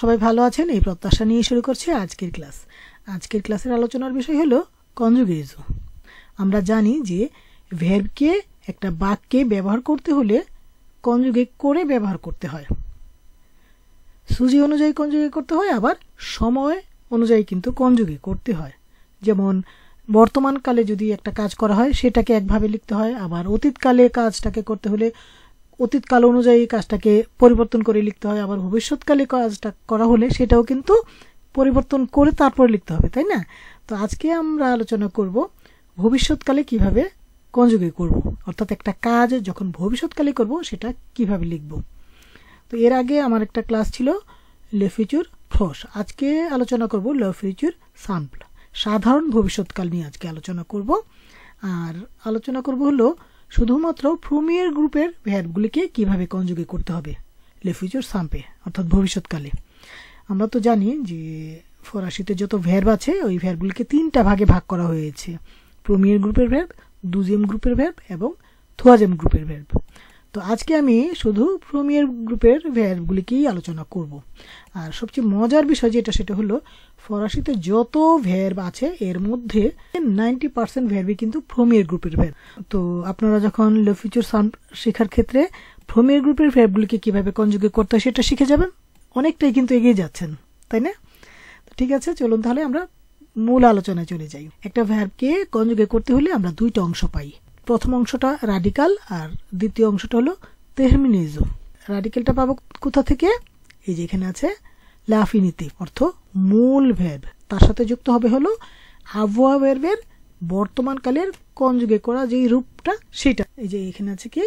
সবাই ভালো আছেন এই প্রত্যাশা নিয়ে শুরু করছি আজকের ক্লাস আজকের ক্লাসের আলোচনার বিষয় হলো কনজুগেজো আমরা জানি যে ভ্যাবকে একটা বাক্যে ব্যবহার করতে হলে কনজুগেট করে ব্যবহার করতে হয় সুজি অনুযায়ী কনজুগে করতে হয় আবার সময় অনুযায়ী কিন্তু কনজুগে করতে হয় যেমন বর্তমানকালে যদি একটা কাজ করা হয় সেটাকে একভাবে লিখতে হয় আবার অতীতকালে কাজটাকে করতে হলে অতীতকাল অনুযায়ী কাজটাকে পরিবর্তন করে লিখতে হয় আবার ভবিষ্যৎকালে কাজটা করা হলে সেটাও কিন্তু পরিবর্তন করে তারপরে লিখতে হবে তাই না তো আজকে আমরা আলোচনা করব ভবিষ্যৎকালে কিভাবে কনজুগে করব অর্থাৎ একটা কাজ যখন ভবিষ্যৎকালে করব সেটা কিভাবে লিখব তো এর আগে আমার একটা ক্লাস ছিল লেফিচুর ফ্রস আজকে আলোচনা করব লে ফিউচার সাম্পল সাধারণ ভবিষ্যৎকাল নিয়ে আজকে আলোচনা করব আর আলোচনা করব হলো শুধুমাত্র প্রোমিয়ার গ্রুপের ভ্যাবগুলিকে কিভাবে কনযোগে করতে হবে লে ফিউচার সাম্পে অর্থাৎ ভবিষ্যৎকালে আমরা তো জানি যে ফরাসিতে যত ভ্যাব আছে ওই ভ্যাবগুলিকে তিনটা ভাগে ভাগ করা হয়েছে প্রোমিয়ার গ্রুপের ভ্যাব দুজেম গ্রুপের ভ্যাব এবং থোয়াজেম গ্রুপের ভ্যাব তো আজকে আমি শুধু প্রোমিয়ার গ্রুপের ভ্যারগুলিকেই আলোচনা করব আর সবচেয়ে মজার বিষয় যেটা সেটা হলো ফরাসিতে যত ভ্যারব আছে এর মধ্যে নাইনটি পার্সেন্ট ভ্যারবি কিন্তু প্রোমিয়ার গ্রুপের ভ্যার তো আপনারা যখন লো ফিচার সাউন্ড শেখার ক্ষেত্রে প্রোমিয়ার গ্রুপের ভ্যারগুলিকে কিভাবে কনজুগে করতে হয় সেটা শিখে যাবেন অনেকটাই কিন্তু এগিয়ে যাচ্ছেন তাই না ঠিক আছে চলুন তাহলে আমরা মূল আলোচনায় চলে যাই একটা ভ্যারকে কনজুগে করতে হলে আমরা দুইটা অংশ পাই প্রথম অংশটা রাডিকাল আর দ্বিতীয় অংশটা হলো তেহমিনিজম রাডিকালটা পাবো কোথা থেকে এই যে এখানে আছে লাফিনীতি অর্থ মূল ভেব তার সাথে যুক্ত হবে হলো আবহাওয়া ভেবের বর্তমানকালের কঞ্জুগে করা যেই রূপটা সেটা এই যে এখানে আছে কি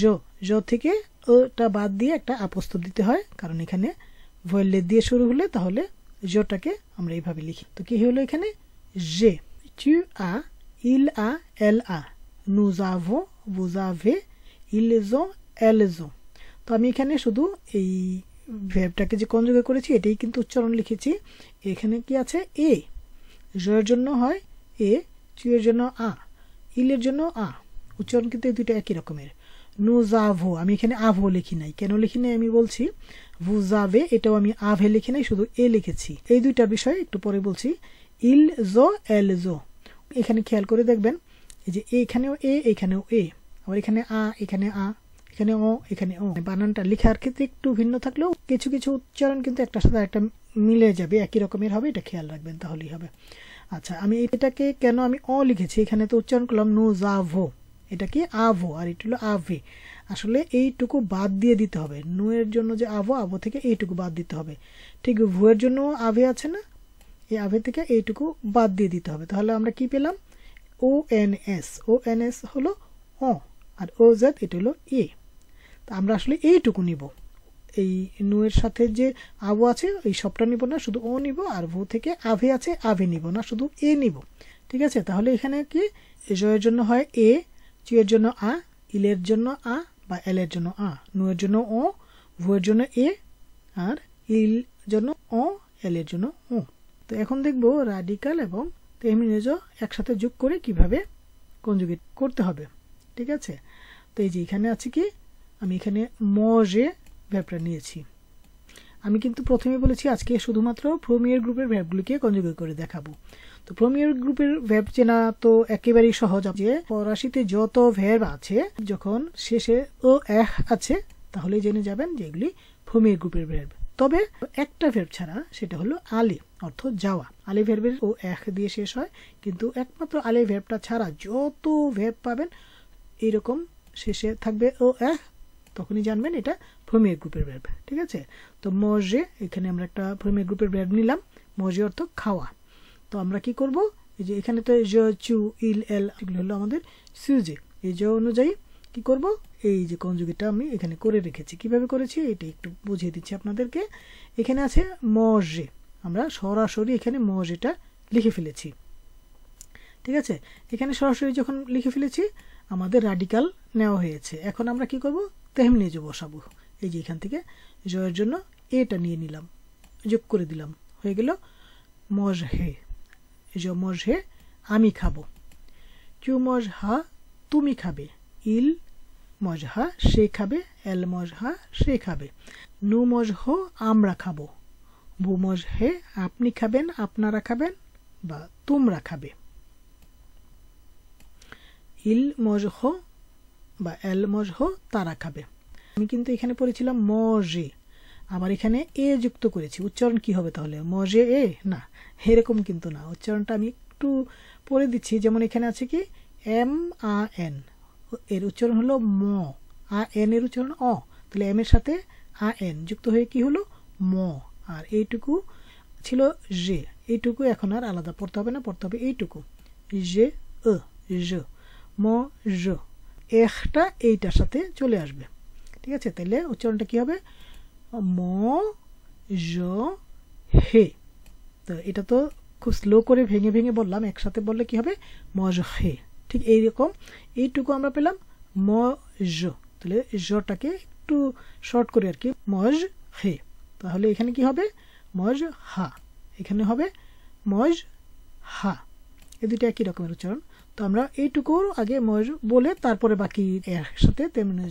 জ জ থেকে ওটা বাদ দিয়ে একটা আপস্তব দিতে হয় কারণ এখানে ভয়েলে দিয়ে শুরু হলে তাহলে জটাকে আমরা এইভাবে লিখি তো কি হলো এখানে জে চু আ ইল আ এল আ nous avons, vous avez, ils ont, elles ont তো আমি এখানে শুধু এই ভ্যাবটাকে যে কনজুগে করেছি এটাই কিন্তু উচ্চারণ লিখেছি এখানে কি আছে এ জয়ের জন্য হয় এ চুয়ের জন্য আ ইলের জন্য আ উচ্চারণ কিন্তু এই দুইটা একই রকমের নুজাভো আমি এখানে আভো লিখি নাই কেন লিখি নাই আমি বলছি ভুজাভে এটাও আমি আভে লিখি নাই শুধু এ লিখেছি এই দুইটা বিষয় একটু পরে বলছি ইল জো এল জো এখানে খেয়াল করে দেখবেন এই যে এইখানেও এ এইখানেও এ আবার এখানে আ এখানে আ এখানে অ এখানে ও মানে বানানটা লেখার ক্ষেত্রে একটু ভিন্ন থাকলেও কিছু কিছু উচ্চারণ কিন্তু একটার সাথে একটা মিলে যাবে একই রকমের হবে এটা খেয়াল রাখবেন তাহলেই হবে আচ্ছা আমি এটাকে কেন আমি অ লিখেছি এখানে তো উচ্চারণ করলাম নো জা ভো এটা কি আভো আর এটা হলো আভে আসলে এইটুকু বাদ দিয়ে দিতে হবে নুয়ের জন্য যে আভো আভো থেকে এইটুকু বাদ দিতে হবে ঠিক ভুয়ের জন্য আভে আছে না এই আভে থেকে এইটুকু বাদ দিয়ে দিতে হবে তাহলে আমরা কি পেলাম O N S O N S হলো অ আর ও জেড এটা হলো এ তা আমরা আসলে এইটুকু নিব এই নুয়ের সাথে যে আবু আছে এই সবটা নিব না শুধু ও নিব আর ভু থেকে আভে আছে আভে নিব না শুধু এ নিব ঠিক আছে তাহলে এখানে কি জয়ের জন্য হয় এ চুয়ের জন্য আ ইলের জন্য আ বা এলের জন্য আ নুয়ের জন্য ও ভুয়ের জন্য এ আর ইল জন্য অ এলের জন্য ও তো এখন দেখব রাডিকাল এবং তো একসাথে যোগ করে কিভাবে কনজুগেট করতে হবে ঠিক আছে তো এই যে এখানে আছে কি আমি এখানে মজে ভ্যাপটা নিয়েছি আমি কিন্তু প্রথমে বলেছি আজকে শুধুমাত্র প্রোমিয়ার গ্রুপের ভ্যাপগুলিকে কনজুগেট করে দেখাবো তো প্রোমিয়ার গ্রুপের ভ্যাপ চেনা তো একেবারেই সহজ যে ফরাসিতে যত ভ্যাপ আছে যখন শেষে ও এক আছে তাহলে জেনে যাবেন যেগুলি প্রোমিয়ার গ্রুপের ভ্যাপ তবে একটা ভের্ব ছাড়া সেটা হলো আলি অর্থ যাওয়া আলি ভের্বের ও এক দিয়ে শেষ হয় কিন্তু একমাত্র আলে ভেবটা ছাড়া যত ভেব পাবেন এরকম শেষে থাকবে ও এক তখনই জানবেন এটা ফ্রমিয়া গ্রুপের ভেব ঠিক আছে তো মজে এখানে আমরা একটা ফ্রমিয়া গ্রুপের ভেব নিলাম মজে অর্থ খাওয়া তো আমরা কি করব এই যে এখানে তো জ চু ইল এল এগুলো হলো আমাদের সুজে এই জ অনুযায়ী কি করব এই যে কনজুগেটটা আমি এখানে করে রেখেছি কিভাবে করেছি এটা একটু বুঝিয়ে দিচ্ছি আপনাদেরকে এখানে আছে মজে আমরা সরাসরি এখানে মজেটা লিখে ফেলেছি ঠিক আছে এখানে সরাসরি যখন লিখে ফেলেছি আমাদের রাডিকাল নেওয়া হয়েছে এখন আমরা কি করব তেমনি যে বসাবো এই যে এখান থেকে জয়ের জন্য এটা নিয়ে নিলাম যোগ করে দিলাম হয়ে গেল মজ হে জ মজ হে আমি খাবো কিউ মজ হা তুমি খাবে ইল মজহা সে খাবে এল মজহা সে খাবে নু মজহ আমরা খাবো বু মজহে আপনি খাবেন আপনারা খাবেন বা তোমরা খাবে ইল মজহ বা এল মজহ তারা খাবে আমি কিন্তু এখানে পড়েছিলাম মজে আবার এখানে এ যুক্ত করেছি উচ্চারণ কি হবে তাহলে মজে এ না এরকম কিন্তু না উচ্চারণটা আমি একটু পড়ে দিচ্ছি যেমন এখানে আছে কি এম আ এন এর উচ্চারণ হলো ম আ এন এর উচ্চারণ অ তাহলে এম এর সাথে আ এন যুক্ত হয়ে কি হলো ম আর এইটুকু ছিল জে এইটুকু এখন আর আলাদা পড়তে হবে না পড়তে হবে এইটুকু জে অ জ ম জ একটা এইটার সাথে চলে আসবে ঠিক আছে তাহলে উচ্চারণটা কি হবে ম জ হে তো এটা তো খুব স্লো করে ভেঙে ভেঙে বললাম একসাথে বললে কি হবে মজ হে ঠিক এইরকম এইটুকু আমরা পেলাম মজ তাহলে জটাকে একটু শর্ট করে আর কি মজ হে তাহলে এখানে কি হবে মজ হা এখানে হবে মজ হা এই দুটো একই রকমের উচ্চারণ তো আমরা এইটুকুর আগে মজ বলে তারপরে বাকি এর সাথে তেমনি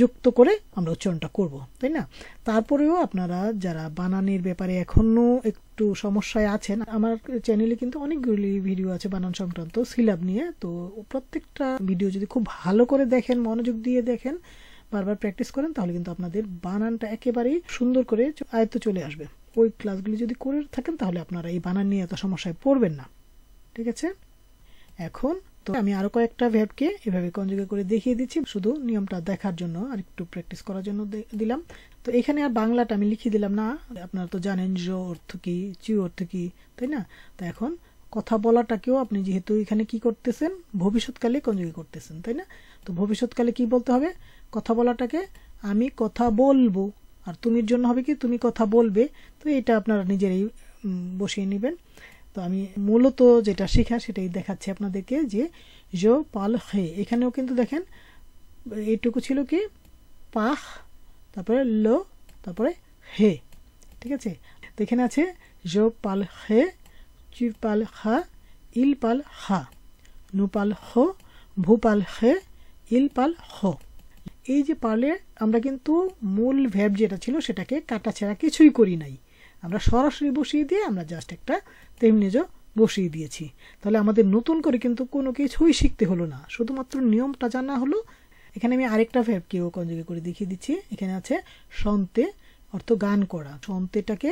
যুক্ত করে আমরা উচ্চারণটা করব তাই না তারপরেও আপনারা যারা বানানের ব্যাপারে এখনও একটু সমস্যায় আছেন আমার চ্যানেলে কিন্তু অনেকগুলি ভিডিও আছে বানান সংক্রান্ত সিলাব নিয়ে তো প্রত্যেকটা ভিডিও যদি খুব ভালো করে দেখেন মনোযোগ দিয়ে দেখেন বারবার প্র্যাকটিস করেন তাহলে কিন্তু আপনাদের বানানটা একেবারেই সুন্দর করে আয়ত্ত চলে আসবে ওই ক্লাসগুলি যদি করে থাকেন তাহলে আপনারা এই বানান নিয়ে এত সমস্যায় পড়বেন না ঠিক আছে এখন তো আমি আরো কয়েকটা ভ্যাবকে এভাবে কনজুগেট করে দেখিয়ে দিচ্ছি শুধু নিয়মটা দেখার জন্য আর একটু প্র্যাকটিস করার জন্য দিলাম তো এখানে আর বাংলাটা আমি লিখে দিলাম না আপনারা তো জানেন জ অর্থ কি চিউ অর্থ কি তাই না তো এখন কথা বলাটাকেও আপনি যেহেতু এখানে কি করতেছেন ভবিষ্যৎকালে কনজুগেট করতেছেন তাই না তো ভবিষ্যৎকালে কি বলতে হবে কথা বলাটাকে আমি কথা বলবো আর তুমির জন্য হবে কি তুমি কথা বলবে তো এটা আপনারা নিজেরাই বসিয়ে নেবেন তো আমি মূলত যেটা শেখা সেটাই দেখাচ্ছি আপনাদেরকে যে জো পাল হে এখানেও কিন্তু দেখেন এইটুকু ছিল কি পাহ তারপরে ল তারপরে হে ঠিক আছে এখানে আছে জো পাল হে চি পাল হা ইল পাল হা নুপাল হো ভূপাল হে ইল পাল হো এই যে পালে আমরা কিন্তু মূল ভ্যাব যেটা ছিল সেটাকে কাটা ছাড়া কিছুই করি নাই আমরা সরাসরি বসিয়ে দিয়ে আমরা জাস্ট একটা তেমনিজও বসিয়ে দিয়েছি তাহলে আমাদের নতুন করে কিন্তু কোনো কিছুই শিখতে হলো না শুধুমাত্র নিয়মটা জানা হলো এখানে আমি আরেকটা কেউ কনজুগে করে দেখিয়ে দিচ্ছি এখানে আছে সন্তে অর্থ গান করা সন্তেটাকে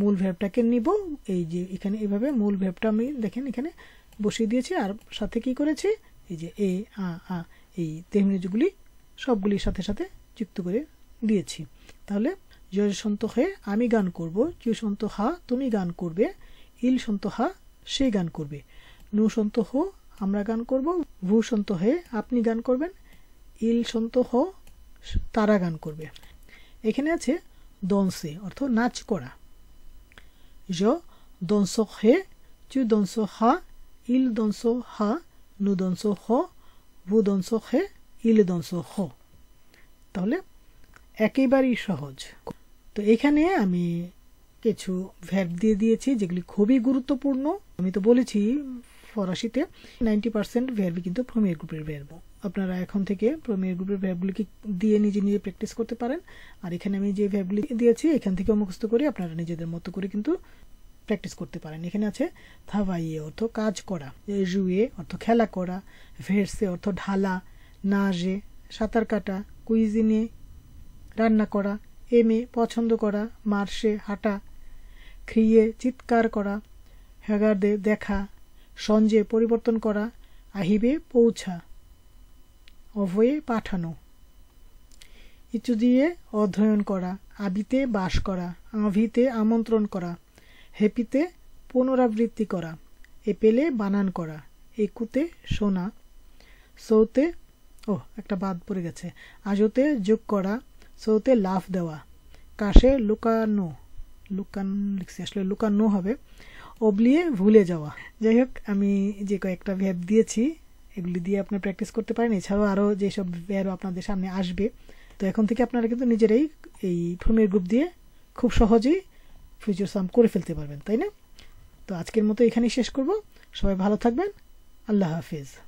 মূল ভ্যাপটাকে নিব এই যে এখানে এভাবে মূল ভ্যাপটা আমি দেখেন এখানে বসিয়ে দিয়েছি আর সাথে কি করেছি এই যে এ আ আ এই তেমনিজগুলি সবগুলির সাথে সাথে যুক্ত করে দিয়েছি তাহলে জয় সন্তোহে আমি গান করব চিউ হা তুমি গান করবে ইল সন্ত হা সে গান করবে নু হো আমরা গান করব ভূ সন্তোহে আপনি গান করবেন ইল সন্ত সন্তোহ তারা গান করবে এখানে আছে দংসে অর্থ নাচ করা য দংস হে চু দংস হা ইল দংস হা নু দংস হ ভু দংস হে ইল দংস হ তাহলে একেবারেই সহজ তো এখানে আমি কিছু ভ্যাব দিয়ে দিয়েছি যেগুলি খুবই গুরুত্বপূর্ণ আমি তো বলেছি ফরাসিতে নাইনটি পার্সেন্ট ভ্যাবই কিন্তু প্রমিয়ার গ্রুপের ভ্যাব আপনারা এখন থেকে প্রমিয়ার গ্রুপের ভ্যাবগুলিকে দিয়ে নিজে নিজে প্র্যাকটিস করতে পারেন আর এখানে আমি যে ভ্যাবগুলি দিয়েছি এখান থেকে মুখস্থ করে আপনারা নিজেদের মতো করে কিন্তু প্র্যাকটিস করতে পারেন এখানে আছে থাভাইয়ে অর্থ কাজ করা রুয়ে অর্থ খেলা করা ভেরসে অর্থ ঢালা নাজে সাঁতার কাটা কুইজিনে রান্না করা এমে পছন্দ করা মার্শে হাঁটা খ্রিয়ে চিৎকার করা হ্যাগারদের দেখা সঞ্জে পরিবর্তন করা আহিবে পৌঁছা অভয়ে পাঠানো ইচু দিয়ে অধ্যয়ন করা আবিতে বাস করা আভিতে আমন্ত্রণ করা হেপিতে পুনরাবৃত্তি করা এপেলে বানান করা একুতে শোনা সৌতে ও একটা বাদ পড়ে গেছে আজতে যোগ করা সৌতে লাফ দেওয়া কাশে লুকানো লুকান লিখছি আসলে লুকানো হবে অবলিয়ে ভুলে যাওয়া যাই হোক আমি যে কয়েকটা ভ্যাব দিয়েছি এগুলি দিয়ে আপনার প্র্যাকটিস করতে পারেন এছাড়াও আরও যেসব ভ্যাব আপনাদের সামনে আসবে তো এখন থেকে আপনারা কিন্তু নিজেরাই এই ফর্মের গ্রুপ দিয়ে খুব সহজেই ফিউচার সাম করে ফেলতে পারবেন তাই না তো আজকের মতো এখানেই শেষ করব সবাই ভালো থাকবেন আল্লাহ হাফিজ